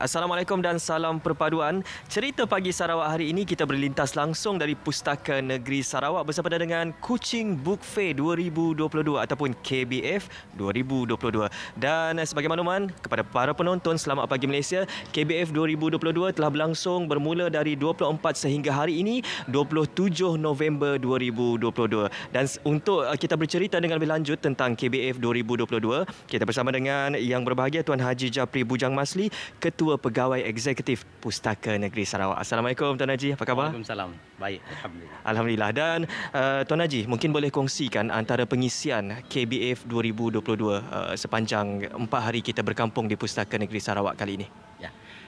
Assalamualaikum dan salam perpaduan. Cerita pagi Sarawak hari ini kita berlintas langsung dari Pustaka Negeri Sarawak bersama dengan Kucing Book Fair 2022 ataupun KBF 2022. Dan sebagai manuman kepada para penonton selamat pagi Malaysia. KBF 2022 telah berlangsung bermula dari 24 sehingga hari ini 27 November 2022. Dan untuk uh, kita bercerita dengan lebih lanjut tentang KBF 2022, kita bersama dengan yang berbahagia Tuan Haji Japri Bujang Masli Ketua Pegawai Eksekutif Pustaka Negeri Sarawak. Assalamualaikum Tuan Haji, apa khabar? Waalaikumsalam. Baik, alhamdulillah. Alhamdulillah. Dan uh, Tuan Haji, mungkin boleh kongsikan antara pengisian KBF 2022 uh, sepanjang empat hari kita berkampung di Pustaka Negeri Sarawak kali ini.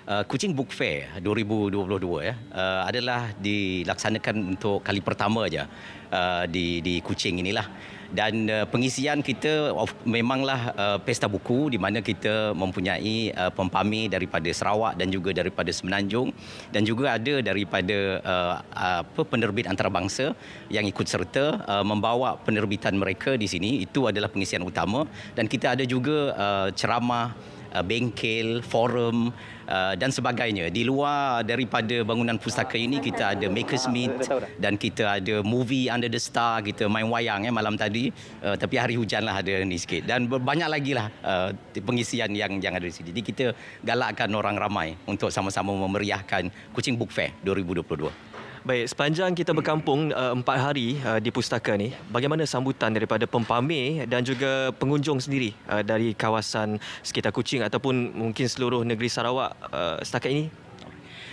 Uh, Kucing Book Fair 2022 eh, ya eh, uh, adalah dilaksanakan untuk kali pertama aja uh, di di Kuching inilah dan uh, pengisian kita of, memanglah uh, pesta buku di mana kita mempunyai uh, pempami daripada Sarawak dan juga daripada Semenanjung dan juga ada daripada uh, apa penerbit antarabangsa yang ikut serta uh, membawa penerbitan mereka di sini itu adalah pengisian utama dan kita ada juga uh, ceramah uh, bengkel, forum uh, dan sebagainya. Di luar daripada bangunan pustaka ini kita ada makers ah, meet dan kita ada movie under the star, kita main wayang eh malam tadi uh, tapi hari hujanlah ada ni sikit dan banyak lagi lah uh, pengisian yang yang ada di sini. Jadi kita galakkan orang ramai untuk sama-sama memeriahkan Kucing Book Fair 2022. Baik, sepanjang kita berkampung uh, empat hari uh, di pustaka ni, bagaimana sambutan daripada pempamer dan juga pengunjung sendiri uh, dari kawasan sekitar Kuching ataupun mungkin seluruh negeri Sarawak uh, setakat ini?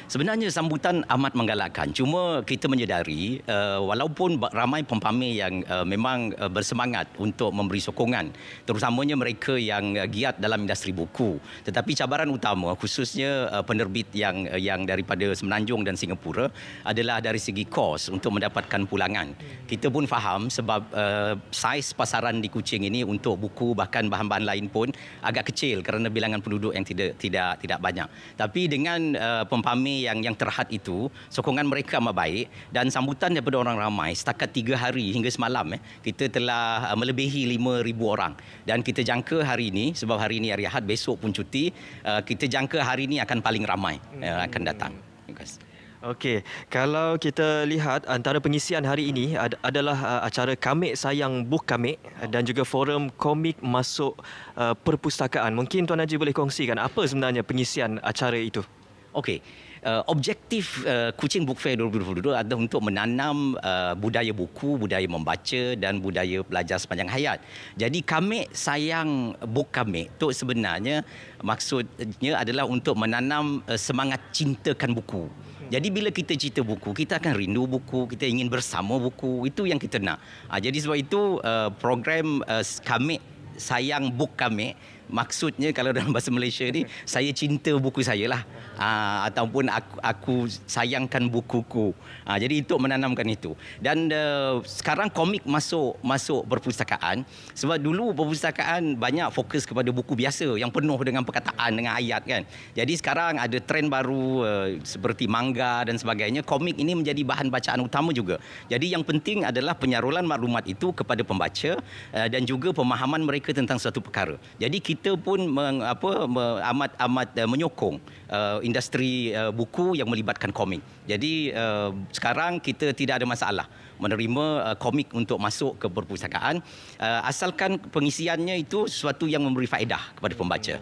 Sebenarnya sambutan amat menggalakkan. Cuma kita menyedari uh, walaupun ramai pempamer yang uh, memang uh, bersemangat untuk memberi sokongan terutamanya mereka yang uh, giat dalam industri buku. Tetapi cabaran utama khususnya uh, penerbit yang uh, yang daripada Semenanjung dan Singapura adalah dari segi kos untuk mendapatkan pulangan. Kita pun faham sebab uh, saiz pasaran di Kuching ini untuk buku bahkan bahan-bahan lain pun agak kecil kerana bilangan penduduk yang tidak tidak tidak banyak. Tapi dengan uh, pempamer yang yang terhad itu sokongan mereka amat baik dan sambutan daripada orang ramai setakat 3 hari hingga semalam eh kita telah uh, melebihi 5000 orang dan kita jangka hari ini sebab hari ini hari Ahad besok pun cuti uh, kita jangka hari ini akan paling ramai uh, hmm. akan datang terima Okey, kalau kita lihat antara pengisian hari ini adalah uh, acara Kamik Sayang Buk Kamik dan juga forum komik masuk uh, perpustakaan. Mungkin Tuan Haji boleh kongsikan apa sebenarnya pengisian acara itu? Okey uh, objektif uh, Kucing Book Fair 2022 adalah untuk menanam uh, budaya buku, budaya membaca dan budaya belajar sepanjang hayat. Jadi kami sayang buku kami itu sebenarnya maksudnya adalah untuk menanam uh, semangat cintakan buku. Jadi bila kita cerita buku, kita akan rindu buku, kita ingin bersama buku, itu yang kita nak. Ah, jadi sebab itu uh, program uh, kami sayang buku kami maksudnya kalau dalam bahasa Malaysia ni saya cinta buku saya lah aa, ah, ataupun aku, aku sayangkan bukuku aa, ah, jadi itu menanamkan itu dan uh, sekarang komik masuk masuk perpustakaan sebab dulu perpustakaan banyak fokus kepada buku biasa yang penuh dengan perkataan dengan ayat kan jadi sekarang ada trend baru uh, seperti manga dan sebagainya komik ini menjadi bahan bacaan utama juga jadi yang penting adalah penyarulan maklumat itu kepada pembaca uh, dan juga pemahaman mereka tentang suatu perkara jadi kita kita pun meng, apa amat amat uh, menyokong uh, industri uh, buku yang melibatkan komik. Jadi uh, sekarang kita tidak ada masalah menerima uh, komik untuk masuk ke perpustakaan uh, asalkan pengisiannya itu sesuatu yang memberi faedah kepada pembaca.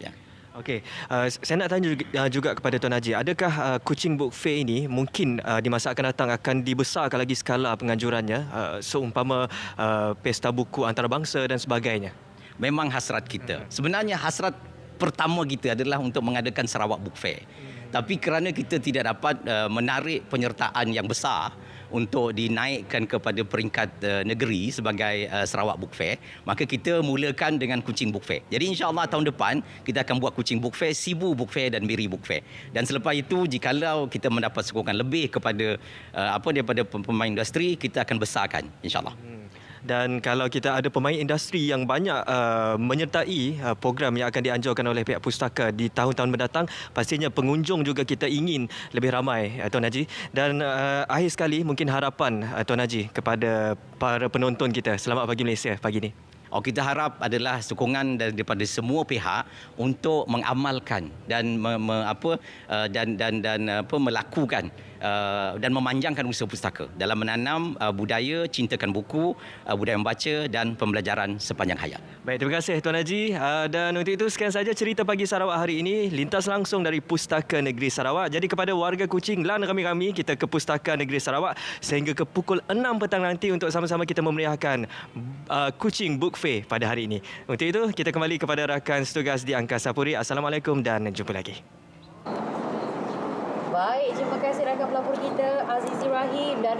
Ya. Okey, uh, saya nak tanya juga, uh, juga kepada Tuan Haji, adakah uh, Kucing Book Fair ini mungkin uh, di masa akan datang akan dibesarkan lagi skala penganjurannya uh, seumpama uh, pesta buku antarabangsa dan sebagainya? memang hasrat kita. Sebenarnya hasrat pertama kita adalah untuk mengadakan Sarawak Book Fair. Tapi kerana kita tidak dapat uh, menarik penyertaan yang besar untuk dinaikkan kepada peringkat uh, negeri sebagai uh, Sarawak Book Fair, maka kita mulakan dengan kucing Book Fair. Jadi insyaallah tahun depan kita akan buat kucing Book Fair, Sibu Book Fair dan Miri Book Fair. Dan selepas itu jikalau kita mendapat sokongan lebih kepada uh, apa daripada pemain industri, kita akan besarkan insyaallah. allah Hmm dan kalau kita ada pemain industri yang banyak uh, menyertai uh, program yang akan dianjurkan oleh pihak pustaka di tahun-tahun mendatang pastinya pengunjung juga kita ingin lebih ramai uh, Tuan Haji dan uh, akhir sekali mungkin harapan uh, Tuan Haji kepada para penonton kita selamat pagi Malaysia pagi ini Oh, kita harap adalah sokongan daripada semua pihak untuk mengamalkan dan me, me, apa uh, dan dan dan apa melakukan Uh, dan memanjangkan usaha pustaka dalam menanam uh, budaya cintakan buku, uh, budaya membaca dan pembelajaran sepanjang hayat. Baik, terima kasih Tuan Haji. Uh, dan untuk itu sekian saja cerita pagi Sarawak hari ini lintas langsung dari Pustaka Negeri Sarawak. Jadi kepada warga Kuching dan kami-kami kita ke Pustaka Negeri Sarawak sehingga ke pukul 6 petang nanti untuk sama-sama kita memeriahkan uh, Kuching Book Fair pada hari ini. Untuk itu kita kembali kepada rakan Stugas di Angkasa Puri. Assalamualaikum dan jumpa lagi. Baik, jumpa kasih rakan pelapor kita Azizi Rahim dari